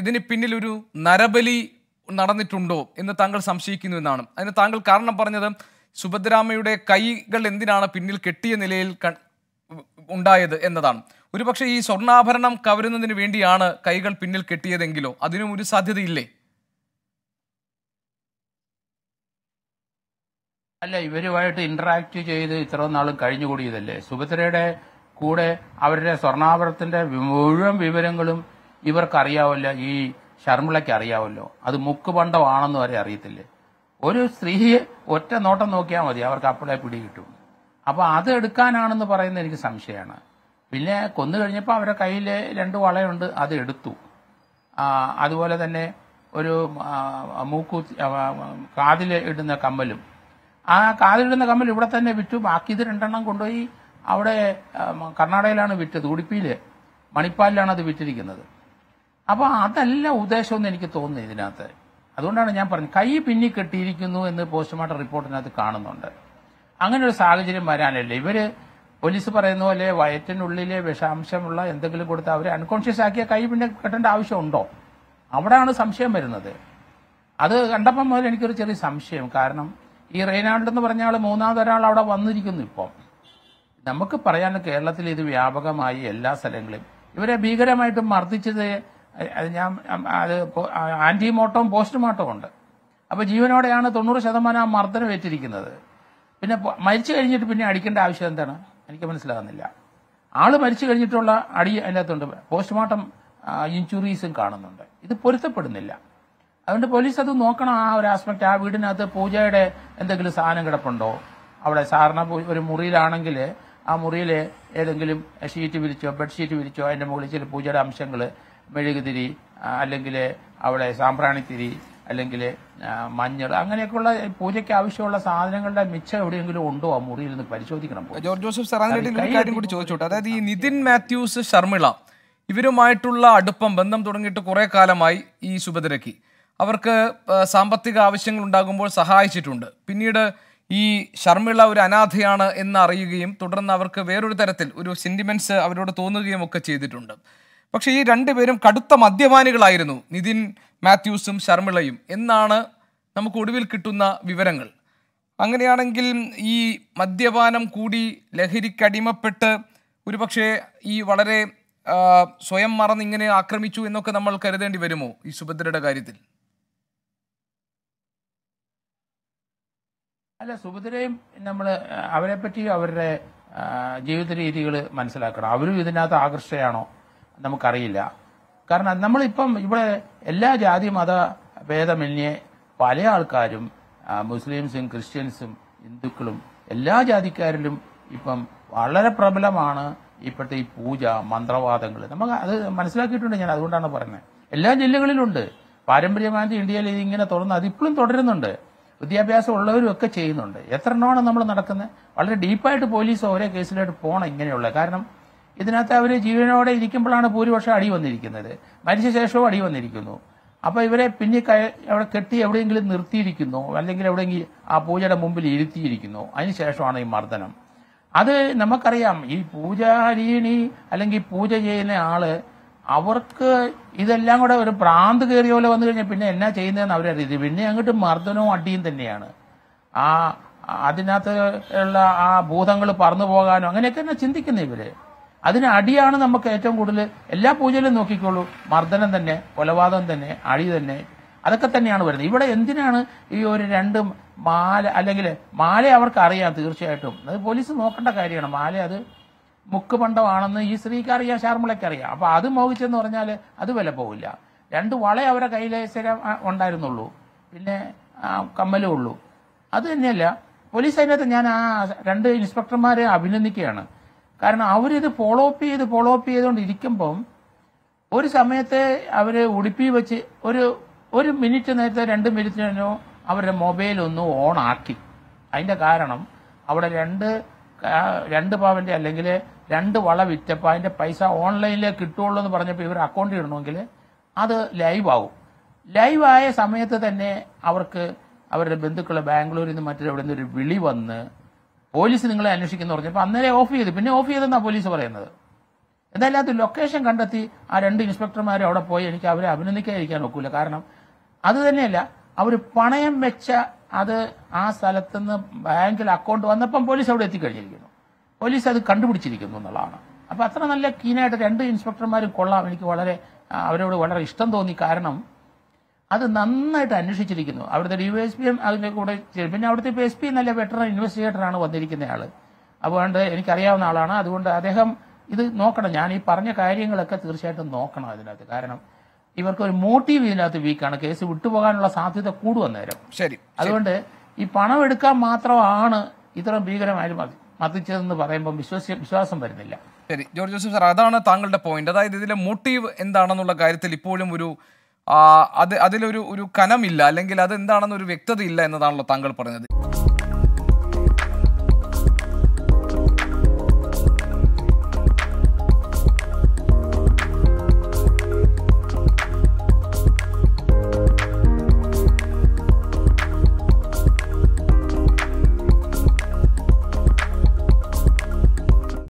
ഇതിന് പിന്നിൽ ഒരു നരബലി നടന്നിട്ടുണ്ടോ എന്ന് താങ്കൾ സംശയിക്കുന്നു എന്നാണ് അതിന് താങ്കൾ കാരണം പറഞ്ഞത് സുഭദ്രാമയുടെ കൈകൾ എന്തിനാണ് പിന്നിൽ കെട്ടിയ നിലയിൽ ഉണ്ടായത് എന്നതാണ് ഒരുപക്ഷെ ഈ സ്വർണ്ണാഭരണം കവരുന്നതിന് വേണ്ടിയാണ് കൈകൾ പിന്നിൽ കെട്ടിയതെങ്കിലോ അതിനും ഒരു സാധ്യതയില്ലേ അല്ല ഇവരുമായിട്ട് ഇന്ററാക്ട് ചെയ്ത് ഇത്ര നാളും കഴിഞ്ഞുകൂടിയതല്ലേ സുഭദ്രയുടെ കൂടെ അവരുടെ സ്വർണ്ണാഭരണത്തിന്റെ മുഴുവൻ വിവരങ്ങളും ഇവർക്കറിയാവല്ല ഈ ഷർമിളയ്ക്ക് അറിയാവല്ലോ അത് മുക്കുപണ്ടമാണെന്ന് വരെ അറിയത്തില്ലേ ഒരു സ്ത്രീയെ ഒറ്റ നോട്ടം നോക്കിയാൽ മതി അവർക്ക് അപ്പോഴേ പിടി കിട്ടും അപ്പോൾ അത് എടുക്കാനാണെന്ന് പറയുന്നത് എനിക്ക് സംശയമാണ് പിന്നെ കൊന്നു കഴിഞ്ഞപ്പോൾ അവരുടെ കയ്യിൽ രണ്ട് വളയുണ്ട് അത് എടുത്തു അതുപോലെ തന്നെ ഒരു മൂക്കു കാതിൽ ഇടുന്ന കമ്മലും ആ കാതിലിടുന്ന കമ്മൽ ഇവിടെ തന്നെ വിറ്റു ബാക്കി ഇത് രണ്ടെണ്ണം കൊണ്ടുപോയി അവിടെ കർണാടകയിലാണ് വിറ്റത് ഉടുപ്പിയിൽ മണിപ്പാലിലാണ് അത് വിറ്റിരിക്കുന്നത് അപ്പോൾ അതല്ല ഉദ്ദേശമെന്ന് എനിക്ക് തോന്നുന്നു ഇതിനകത്ത് അതുകൊണ്ടാണ് ഞാൻ പറഞ്ഞത് കൈ പിന്നി കെട്ടിയിരിക്കുന്നു എന്ന് പോസ്റ്റ്മോർട്ടം റിപ്പോർട്ടിനകത്ത് കാണുന്നുണ്ട് അങ്ങനെ ഒരു സാഹചര്യം വരാനല്ലേ ഇവര് പോലീസ് പറയുന്ന പോലെ വയറ്റിനുള്ളിലെ വിഷാംശമുള്ള എന്തെങ്കിലും കൊടുത്ത് അവരെ അൺകോൺഷ്യസ് ആക്കിയ കൈ പിന്നെ കെട്ടേണ്ട ആവശ്യമുണ്ടോ അവിടെയാണ് സംശയം വരുന്നത് അത് കണ്ടപ്പം മുതൽ എനിക്കൊരു ചെറിയ സംശയം കാരണം ഈ റെയ്നാൾഡ് എന്ന് പറഞ്ഞ ആൾ മൂന്നാമതൊരാൾ അവിടെ വന്നിരിക്കുന്നു ഇപ്പം നമുക്ക് പറയാൻ കേരളത്തിൽ ഇത് വ്യാപകമായി എല്ലാ സ്ഥലങ്ങളിലും ഇവരെ ഭീകരമായിട്ട് മർദ്ദിച്ചത് അത് ഞാൻ അത് ആന്റിമോട്ടവും പോസ്റ്റ്മോർട്ടവും ഉണ്ട് അപ്പോൾ ജീവനോടെയാണ് തൊണ്ണൂറ് ശതമാനം ആ മർദ്ദനം ഏറ്റിരിക്കുന്നത് പിന്നെ മരിച്ചു കഴിഞ്ഞിട്ട് പിന്നെ അടിക്കേണ്ട ആവശ്യം എന്താണ് എനിക്ക് മനസ്സിലാകുന്നില്ല ആള് മരിച്ചു കഴിഞ്ഞിട്ടുള്ള അടി അതിനകത്തുണ്ട് പോസ്റ്റ്മോർട്ടം ഇഞ്ചുറീസും കാണുന്നുണ്ട് ഇത് പൊരുത്തപ്പെടുന്നില്ല അതുകൊണ്ട് പോലീസ് അത് നോക്കണം ആ ഒരു ആസ്പെക്ട് ആ വീടിനകത്ത് പൂജയുടെ എന്തെങ്കിലും സാധനം കിടപ്പുണ്ടോ അവിടെ സാറിന ഒരു മുറിയിലാണെങ്കിൽ ആ മുറിയിൽ ഏതെങ്കിലും ഷീറ്റ് വിരിച്ചോ ബെഡ്ഷീറ്റ് വിരിച്ചോ അതിന്റെ മുകളിൽ ചില പൂജയുടെ അംശങ്ങൾ മെഴുകുതിരി അല്ലെങ്കിൽ അവിടെ സാമ്പ്രാണിത്തിരി അല്ലെങ്കിൽ മഞ്ഞൾ അങ്ങനെയൊക്കെയുള്ള പൂജയ്ക്ക് ആവശ്യമുള്ള സാധനങ്ങളുടെ മിച്ചം എവിടെയെങ്കിലും ഉണ്ടോ ആ മുറിയിൽ നിന്ന് പരിശോധിക്കണം ജോർജ് ജോസഫ് കാര്യം കൂടി ചോദിച്ചോട്ടെ അതായത് ഈ നിതിൻ മാത്യൂസ് ശർമിള ഇവരുമായിട്ടുള്ള അടുപ്പം ബന്ധം തുടങ്ങിയിട്ട് കുറേ കാലമായി ഈ സുഭദ്രയ്ക്ക് അവർക്ക് സാമ്പത്തിക ആവശ്യങ്ങൾ ഉണ്ടാകുമ്പോൾ സഹായിച്ചിട്ടുണ്ട് പിന്നീട് ഈ ശർമ്മിള ഒരു അനാഥയാണ് എന്ന് അറിയുകയും തുടർന്ന് അവർക്ക് വേറൊരു തരത്തിൽ ഒരു സെന്റിമെന്റ്സ് അവരോട് തോന്നുകയും ഒക്കെ ചെയ്തിട്ടുണ്ട് പക്ഷേ ഈ രണ്ടുപേരും കടുത്ത മദ്യപാനികളായിരുന്നു നിതിൻ മാത്യൂസും ശർമിളയും എന്നാണ് നമുക്ക് ഒടുവിൽ കിട്ടുന്ന വിവരങ്ങൾ അങ്ങനെയാണെങ്കിൽ ഈ മദ്യപാനം കൂടി ലഹരിക്കടിമപ്പെട്ട് ഒരുപക്ഷെ ഈ വളരെ സ്വയം മറന്ന് ഇങ്ങനെ ആക്രമിച്ചു എന്നൊക്കെ നമ്മൾ കരുതേണ്ടി വരുമോ ഈ സുഭദ്രയുടെ കാര്യത്തിൽ അല്ല സുഭദ്രയും നമ്മൾ അവരെപ്പറ്റി അവരുടെ ജീവിത രീതികൾ മനസ്സിലാക്കണം അവരും ഇതിനകത്ത് ആകർഷയാണോ നമുക്കറിയില്ല കാരണം നമ്മളിപ്പം ഇവിടെ എല്ലാ ജാതി മത ഭേദമന്യേ പല ആൾക്കാരും മുസ്ലിംസും ക്രിസ്ത്യൻസും ഹിന്ദുക്കളും എല്ലാ ജാതിക്കാരിലും ഇപ്പം വളരെ പ്രബലമാണ് ഇപ്പോഴത്തെ ഈ പൂജ മന്ത്രവാദങ്ങൾ നമുക്ക് അത് മനസ്സിലാക്കിയിട്ടുണ്ട് ഞാൻ അതുകൊണ്ടാണ് പറയുന്നത് എല്ലാ ജില്ലകളിലുണ്ട് പാരമ്പര്യമായിട്ട് ഇന്ത്യയിൽ ഇതിങ്ങനെ തുടർന്ന് അതിപ്പോഴും തുടരുന്നുണ്ട് വിദ്യാഭ്യാസം ഉള്ളവരും ഒക്കെ ചെയ്യുന്നുണ്ട് എത്ര എണ്ണമാണ് നമ്മൾ നടക്കുന്നത് വളരെ ഡീപ്പായിട്ട് പോലീസ് ഓരോ കേസിലായിട്ട് പോകണം ഇങ്ങനെയുള്ള കാരണം ഇതിനകത്ത് അവർ ജീവനോടെ ഇരിക്കുമ്പോഴാണ് ഭൂരിപക്ഷം അടി വന്നിരിക്കുന്നത് മരിച്ച ശേഷവും അടി വന്നിരിക്കുന്നു അപ്പൊ ഇവരെ പിന്നെ അവിടെ കെട്ടി എവിടെയെങ്കിലും നിർത്തിയിരിക്കുന്നു അല്ലെങ്കിൽ എവിടെയെങ്കിലും ആ പൂജയുടെ മുമ്പിൽ ഇരുത്തിയിരിക്കുന്നു അതിന് ശേഷമാണ് ഈ മർദ്ദനം അത് നമുക്കറിയാം ഈ പൂജാരീണി അല്ലെങ്കിൽ പൂജ ചെയ്യുന്ന ആള് അവർക്ക് ഇതെല്ലാം കൂടെ ഒരു പ്രാന്ത് കയറിയ പോലെ വന്നു കഴിഞ്ഞാൽ പിന്നെ എന്നാ ചെയ്യുന്നതെന്ന് അവരറിയത് പിന്നെ അങ്ങോട്ട് മർദ്ദനവും അടിയും തന്നെയാണ് ആ അതിനകത്ത് ഉള്ള ആ ഭൂതങ്ങൾ പറന്നു പോകാനോ അങ്ങനെയൊക്കെ തന്നെ ചിന്തിക്കുന്ന ഇവര് അതിന് അടിയാണ് നമുക്ക് ഏറ്റവും കൂടുതൽ എല്ലാ പൂജയിലും നോക്കിക്കോളൂ മർദ്ദനം തന്നെ കൊലപാതകം തന്നെ അടി തന്നെ അതൊക്കെ തന്നെയാണ് വരുന്നത് ഇവിടെ എന്തിനാണ് ഈ ഒരു രണ്ട് മാല അല്ലെങ്കിൽ മാല അവർക്ക് അറിയാം തീർച്ചയായിട്ടും അത് പോലീസ് നോക്കേണ്ട കാര്യമാണ് മാല അത് മുക്കുപണ്ടമാണെന്ന് ഈ സ്ത്രീക്ക് അറിയാം ഷാർമുളയ്ക്ക് അറിയാം അപ്പോൾ അത് മോഹിച്ചെന്ന് പറഞ്ഞാൽ അത് വില പോവില്ല രണ്ട് വള അവരെ കയ്യിലേശ്വരം ഉണ്ടായിരുന്നുള്ളൂ പിന്നെ കമ്മലും ഉള്ളൂ അത് തന്നെയല്ല പോലീസ് അതിനകത്ത് ഞാൻ ആ രണ്ട് ഇൻസ്പെക്ടർമാരെ അഭിനന്ദിക്കുകയാണ് കാരണം അവരിത് ഫോളോ അപ്പ് ചെയ്ത് ഫോളോ അപ്പ് ചെയ്തുകൊണ്ടിരിക്കുമ്പം ഒരു സമയത്ത് അവര് ഉടുപ്പി വെച്ച് ഒരു ഒരു മിനിറ്റ് നേരത്തെ രണ്ട് മിനിറ്റ് കഴിഞ്ഞോ അവരുടെ മൊബൈൽ ഒന്ന് ഓൺ ആക്കി അതിന്റെ കാരണം അവിടെ രണ്ട് രണ്ട് പവന്റെ അല്ലെങ്കിൽ രണ്ട് വള വിറ്റപ്പോൾ അതിന്റെ പൈസ ഓൺലൈനിലേ കിട്ടുള്ളൂ എന്ന് പറഞ്ഞപ്പോൾ ഇവർ അക്കൗണ്ടിൽ ഇടണമെങ്കിൽ അത് ലൈവ് ആവും ലൈവ് ആയ സമയത്ത് തന്നെ അവർക്ക് അവരുടെ ബന്ധുക്കൾ ബാംഗ്ലൂരിൽ നിന്ന് മറ്റൊരു നിന്ന് ഒരു വിളി വന്ന് പോലീസ് നിങ്ങളെ അന്വേഷിക്കുന്നു പറഞ്ഞപ്പോൾ അന്നേരെ ഓഫ് ചെയ്തു പിന്നെ ഓഫ് ചെയ്തെന്നാ പോലീസ് പറയുന്നത് എന്തായാലും അത് ലൊക്കേഷൻ കണ്ടെത്തി ആ രണ്ട് ഇൻസ്പെക്ടർമാരും അവിടെ പോയി എനിക്ക് അവരെ അഭിനന്ദിക്കാതിരിക്കാൻ ഒക്കില്ല കാരണം അത് തന്നെയല്ല അവർ പണയം വെച്ച അത് ആ നിന്ന് ബാങ്കിൽ അക്കൗണ്ട് വന്നപ്പം പോലീസ് അവിടെ എത്തിക്കഴിഞ്ഞിരിക്കുന്നു പോലീസ് അത് കണ്ടുപിടിച്ചിരിക്കുന്നു എന്നുള്ളതാണ് അപ്പൊ അത്ര നല്ല കീനായിട്ട് രണ്ട് ഇൻസ്പെക്ടർമാരും കൊള്ളാം എനിക്ക് വളരെ അവരോട് വളരെ ഇഷ്ടം തോന്നി കാരണം അത് നന്നായിട്ട് അന്വേഷിച്ചിരിക്കുന്നു അവിടുത്തെ ഡി എസ് പിയും അതിന്റെ കൂടെ പിന്നെ അവിടുത്തെ ഇപ്പോൾ എസ് പി നല്ല വെറ്ററൻ ഇൻവെസ്റ്റിഗേറ്ററാണ് ആള് അതുകൊണ്ട് എനിക്കറിയാവുന്ന ആളാണ് അതുകൊണ്ട് അദ്ദേഹം ഇത് നോക്കണം ഞാൻ ഈ പറഞ്ഞ കാര്യങ്ങളൊക്കെ തീർച്ചയായിട്ടും നോക്കണം അതിനകത്ത് കാരണം ഇവർക്ക് ഒരു മോട്ടീവ് ഇതിനകത്ത് വീക്കാണ് കേസ് വിട്ടുപോകാനുള്ള സാധ്യത കൂടുവന്ന നേരം ശരി അതുകൊണ്ട് ഈ പണം എടുക്കാൻ മാത്രമാണ് ഇത്ര ഭീകരമായി മതിച്ചതെന്ന് പറയുമ്പോൾ വിശ്വസ വിശ്വാസം വരുന്നില്ല ശരി ജോർജ് ജോസഫ് സാർ അതാണ് താങ്കളുടെ പോയിന്റ് അതായത് ഇതിലെ മോട്ടീവ് എന്താണെന്നുള്ള കാര്യത്തിൽ ഇപ്പോഴും ഒരു അത് അതിലൊരു ഒരു കനമില്ല അല്ലെങ്കിൽ അതെന്താണെന്നൊരു വ്യക്തതയില്ല എന്നതാണല്ലോ താങ്കൾ പറഞ്ഞത്